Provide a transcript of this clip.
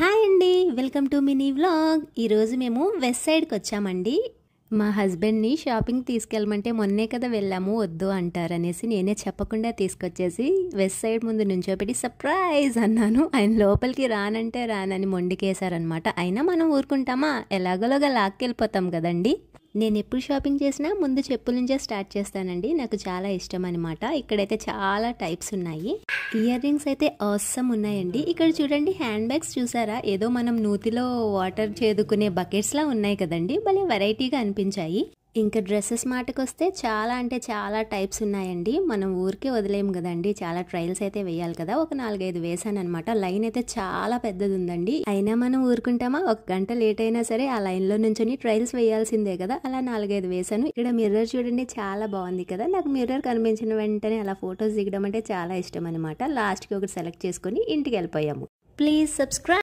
hi అండి welcome to mini vlog ఈరోజు మేము వెస్ట్ సైడ్కి వచ్చామండి మా హస్బెండ్ని షాపింగ్ తీసుకెళ్ళమంటే మొన్నే కదా వెళ్ళాము వద్దు అంటారనేసి నేనే చెప్పకుండా తీసుకొచ్చేసి వెస్ట్ సైడ్ ముందు నుంచోపెట్టి సర్ప్రైజ్ అన్నాను ఆయన లోపలికి రానంటే రానని మొండికేశారనమాట అయినా మనం ఊరుకుంటామా ఎలాగోలాగా లాక్కెళ్ళిపోతాం కదండి నేను ఎప్పుడు షాపింగ్ చేసినా ముందు చెప్పుల నుంచే స్టార్ట్ చేస్తానండి నాకు చాలా ఇష్టం అనమాట ఇక్కడైతే చాలా టైప్స్ ఉన్నాయి ఇయర్ రింగ్స్ అయితే అవసరం ఉన్నాయండి ఇక్కడ చూడండి హ్యాండ్ బ్యాగ్స్ చూసారా ఏదో మనం నూతిలో వాటర్ చేదుకునే బకెట్స్లా ఉన్నాయి కదండి భలే వెరైటీగా అనిపించాయి ఇంకా డ్రెస్సెస్ మాటకు వస్తే చాలా అంటే చాలా టైప్స్ ఉన్నాయండి మనం ఊరికే వదిలేము కదండి చాలా ట్రయల్స్ అయితే వేయాలి కదా ఒక నాలుగైదు వేసాను అనమాట లైన్ అయితే చాలా పెద్దది ఉందండి అయినా మనం ఊరుకుంటామా ఒక గంట లేట్ అయినా సరే ఆ లైన్లో నుంచొని ట్రయల్స్ వేయాల్సిందే కదా అలా నాలుగైదు వేసాను ఇక్కడ మిర్రర్ చూడండి చాలా బాగుంది కదా నాకు మిర్రర్ కనిపించిన వెంటనే అలా ఫొటోస్ దిగడం అంటే చాలా ఇష్టం అనమాట లాస్ట్కి ఒకటి సెలెక్ట్ చేసుకుని ఇంటికి వెళ్ళిపోయాము ప్లీజ్ సబ్స్క్రైబ్